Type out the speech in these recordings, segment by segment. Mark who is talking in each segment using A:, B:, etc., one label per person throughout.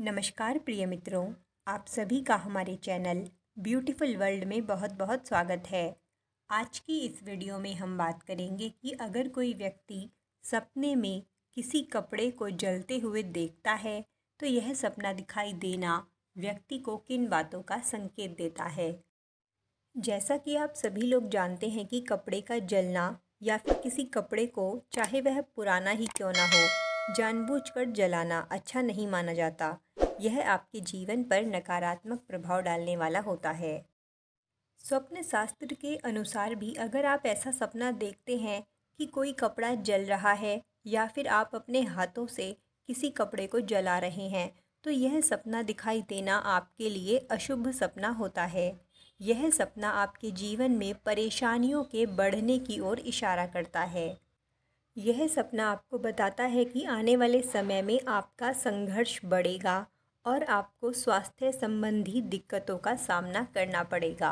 A: नमस्कार प्रिय मित्रों आप सभी का हमारे चैनल ब्यूटीफुल वर्ल्ड में बहुत बहुत स्वागत है आज की इस वीडियो में हम बात करेंगे कि अगर कोई व्यक्ति सपने में किसी कपड़े को जलते हुए देखता है तो यह सपना दिखाई देना व्यक्ति को किन बातों का संकेत देता है जैसा कि आप सभी लोग जानते हैं कि कपड़े का जलना या फिर किसी कपड़े को चाहे वह पुराना ही क्यों ना हो जानबूझकर जलाना अच्छा नहीं माना जाता यह आपके जीवन पर नकारात्मक प्रभाव डालने वाला होता है स्वप्न शास्त्र के अनुसार भी अगर आप ऐसा सपना देखते हैं कि कोई कपड़ा जल रहा है या फिर आप अपने हाथों से किसी कपड़े को जला रहे हैं तो यह सपना दिखाई देना आपके लिए अशुभ सपना होता है यह सपना आपके जीवन में परेशानियों के बढ़ने की ओर इशारा करता है यह सपना आपको बताता है कि आने वाले समय में आपका संघर्ष बढ़ेगा और आपको स्वास्थ्य संबंधी दिक्कतों का सामना करना पड़ेगा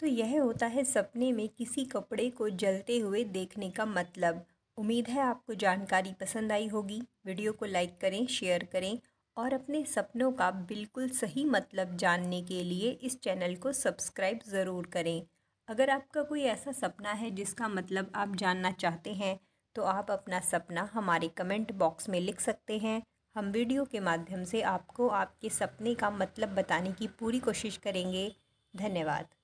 A: तो यह होता है सपने में किसी कपड़े को जलते हुए देखने का मतलब उम्मीद है आपको जानकारी पसंद आई होगी वीडियो को लाइक करें शेयर करें और अपने सपनों का बिल्कुल सही मतलब जानने के लिए इस चैनल को सब्सक्राइब ज़रूर करें अगर आपका कोई ऐसा सपना है जिसका मतलब आप जानना चाहते हैं तो आप अपना सपना हमारे कमेंट बॉक्स में लिख सकते हैं हम वीडियो के माध्यम से आपको आपके सपने का मतलब बताने की पूरी कोशिश करेंगे धन्यवाद